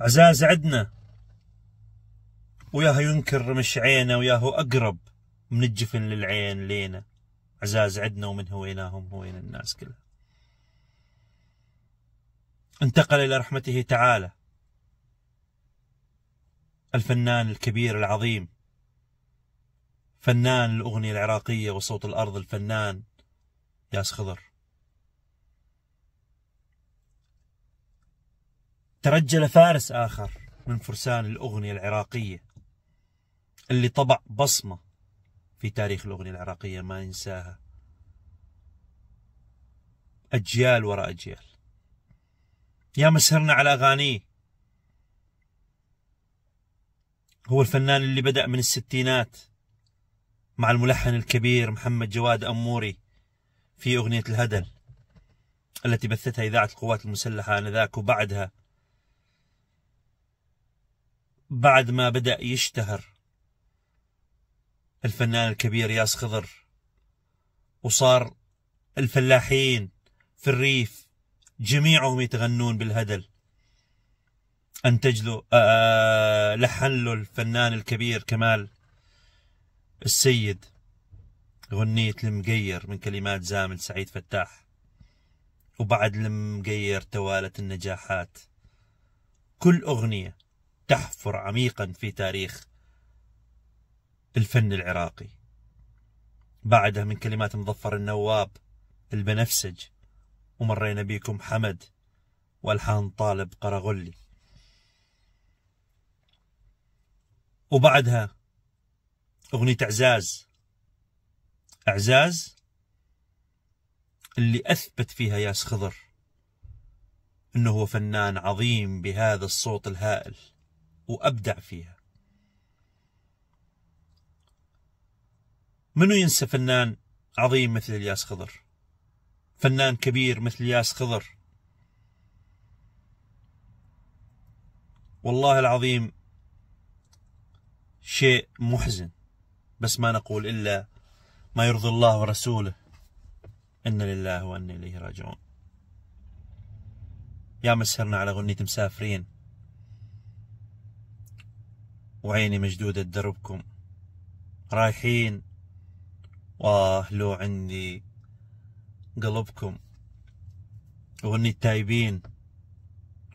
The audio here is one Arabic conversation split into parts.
عزاز عدنا وياها ينكر مش عينه وياهو أقرب من الجفن للعين لينا عزاز عدنا ومن هويناهم هوين الناس كلها انتقل إلى رحمته تعالى الفنان الكبير العظيم فنان الأغنية العراقية وصوت الأرض الفنان ياس خضر ترجل فارس آخر من فرسان الأغنية العراقية اللي طبع بصمة في تاريخ الأغنية العراقية ما ينساها أجيال وراء أجيال يا مسهرنا على أغانيه هو الفنان اللي بدأ من الستينات مع الملحن الكبير محمد جواد أموري في أغنية الهدل التي بثتها إذاعة القوات المسلحة آنذاك وبعدها بعد ما بدأ يشتهر الفنان الكبير ياس خضر وصار الفلاحين في الريف جميعهم يتغنون بالهدل انتج له آه, آه، لحن له الفنان الكبير كمال السيد غنية المقير من كلمات زامل سعيد فتاح وبعد المقير توالت النجاحات كل أغنية تحفر عميقا في تاريخ الفن العراقي بعدها من كلمات مظفر النواب البنفسج ومرينا بيكم حمد والحان طالب قرغلي وبعدها أغنية إعزاز إعزاز اللي أثبت فيها ياس خضر أنه هو فنان عظيم بهذا الصوت الهائل وأبدع فيها منو ينسى فنان عظيم مثل الياس خضر فنان كبير مثل الياس خضر والله العظيم شيء محزن بس ما نقول إلا ما يرضي الله ورسوله إن لله وإنا إليه راجعون يا مسهرنا على غنية مسافرين وعيني مشدودة دربكم رايحين واه لو عندي قلبكم وغني التايبين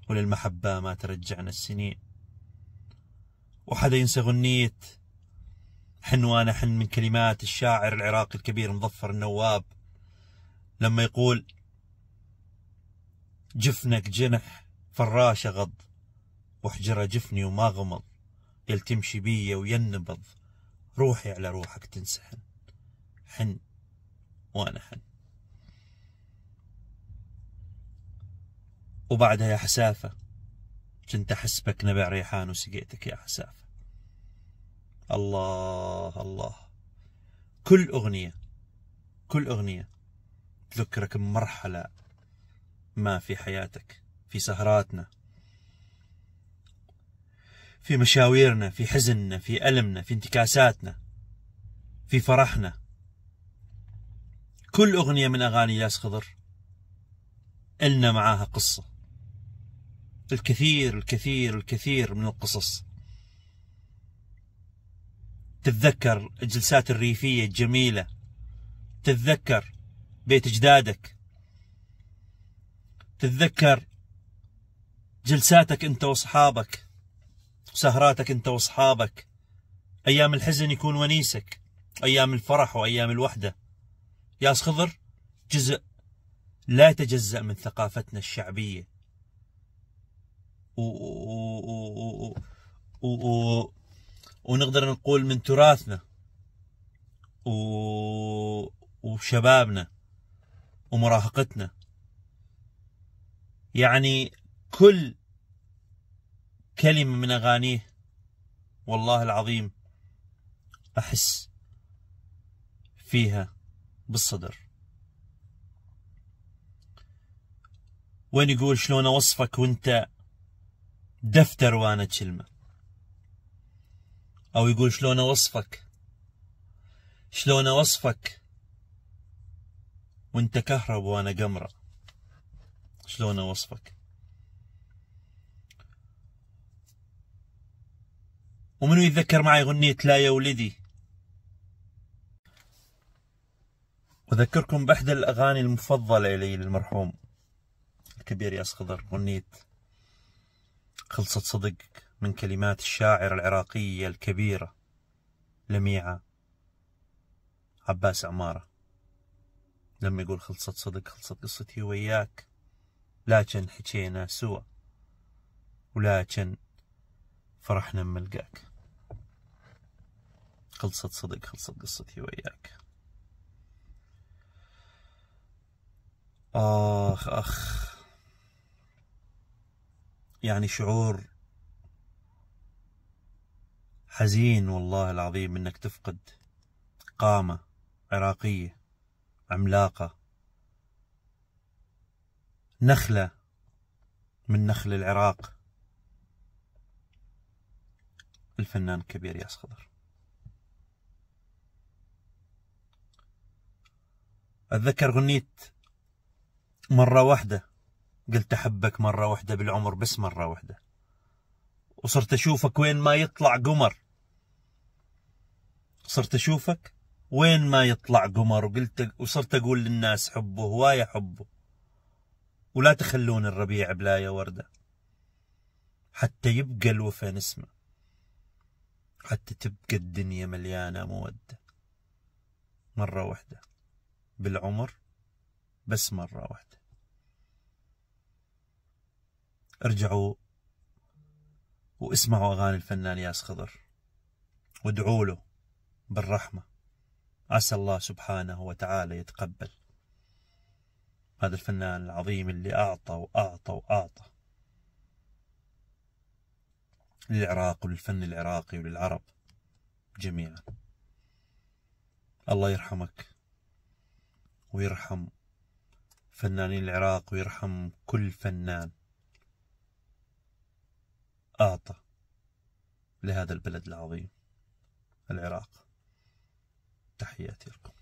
وللمحبة ما ترجعنا السنين وحدا ينسى غنية حن وانا حن من كلمات الشاعر العراقي الكبير مظفر النواب لما يقول جفنك جنح فراشه غض وحجرة جفني وما غمض قال تمشي بيا وينبض روحي على روحك تنسحن حن وانا حن وبعدها يا حسافة كنت أحسبك نبع ريحان وسقيتك يا حسافة الله الله كل أغنية كل أغنية تذكرك بمرحلة ما في حياتك في سهراتنا في مشاويرنا في حزننا في ألمنا في انتكاساتنا في فرحنا كل أغنية من أغاني ياس خضر إلنا معاها قصة الكثير الكثير الكثير من القصص تتذكر الجلسات الريفية الجميلة تتذكر بيت اجدادك تتذكر جلساتك انت واصحابك سهراتك انت واصحابك ايام الحزن يكون ونيسك ايام الفرح وايام الوحده ياس خضر جزء لا يتجزا من ثقافتنا الشعبيه و... و... و... ونقدر نقول من تراثنا و وشبابنا ومراهقتنا يعني كل كلمة من أغانيه والله العظيم أحس فيها بالصدر وين يقول شلون أوصفك وانت دفتر وانا كلمة أو يقول شلون أوصفك شلون أوصفك وانت كهرب وانا قمرة شلون أوصفك ومنو يتذكر معي غنية لا يا ولدي أذكركم بإحدى الأغاني المفضلة لي للمرحوم الكبير ياس خضر غنية خلصت صدق من كلمات الشاعر العراقية الكبيرة لميعة عباس عمارة لما يقول خلصت صدق خلصت قصتي وياك لا حكينا سوا ولكن فرحنا ملقاك خلصت صدق خلصت قصتي وياك آخ آخ يعني شعور حزين والله العظيم انك تفقد قامة عراقية عملاقة نخلة من نخل العراق الفنان الكبير ياس خضر اتذكر غنيت مرة واحدة قلت احبك مرة واحدة بالعمر بس مرة واحدة وصرت اشوفك وين ما يطلع قمر صرت اشوفك وين ما يطلع قمر وقلت وصرت اقول للناس حبه هواية حبه ولا تخلون الربيع بلاية وردة حتى يبقى الوفا نسمة حتى تبقى الدنيا مليانة مودة مرة واحدة بالعمر بس مرة واحدة ارجعوا واسمعوا أغاني الفنان ياس خضر وادعوا له بالرحمة عسى الله سبحانه وتعالى يتقبل هذا الفنان العظيم اللي أعطى وأعطى وأعطى للعراق وللفن العراقي وللعرب جميعا الله يرحمك ويرحم فنانين العراق ويرحم كل فنان أعطى لهذا البلد العظيم العراق تحياتي لكم